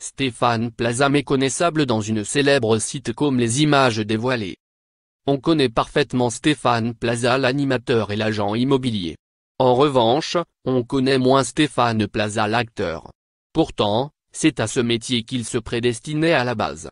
Stéphane Plaza méconnaissable dans une célèbre comme Les images dévoilées. On connaît parfaitement Stéphane Plaza l'animateur et l'agent immobilier. En revanche, on connaît moins Stéphane Plaza l'acteur. Pourtant, c'est à ce métier qu'il se prédestinait à la base.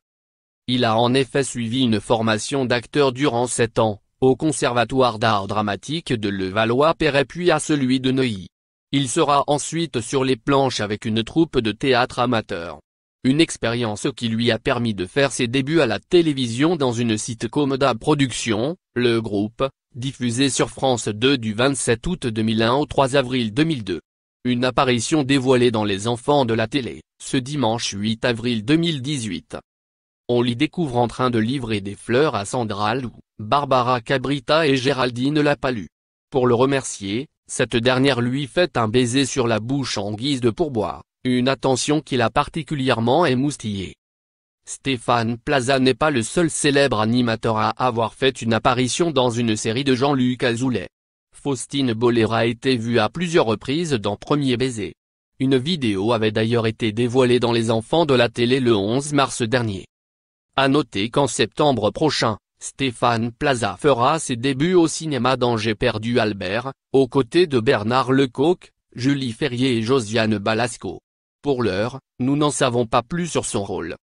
Il a en effet suivi une formation d'acteur durant sept ans, au Conservatoire d'art dramatique de Levallois-Perret puis à celui de Neuilly. Il sera ensuite sur les planches avec une troupe de théâtre amateur une expérience qui lui a permis de faire ses débuts à la télévision dans une sitcom production, Le Groupe, diffusé sur France 2 du 27 août 2001 au 3 avril 2002. Une apparition dévoilée dans Les Enfants de la télé, ce dimanche 8 avril 2018. On l'y découvre en train de livrer des fleurs à Sandra Lou, Barbara Cabrita et Géraldine Lapalu. Pour le remercier, cette dernière lui fait un baiser sur la bouche en guise de pourboire, une attention qu'il a particulièrement émoustillée. Stéphane Plaza n'est pas le seul célèbre animateur à avoir fait une apparition dans une série de Jean-Luc Azoulay. Faustine Boller a été vue à plusieurs reprises dans Premier Baiser. Une vidéo avait d'ailleurs été dévoilée dans Les Enfants de la télé le 11 mars dernier. À noter qu'en septembre prochain, Stéphane Plaza fera ses débuts au cinéma dans J'ai perdu Albert, aux côtés de Bernard Lecoq, Julie Ferrier et Josiane Balasco. Pour l'heure, nous n'en savons pas plus sur son rôle.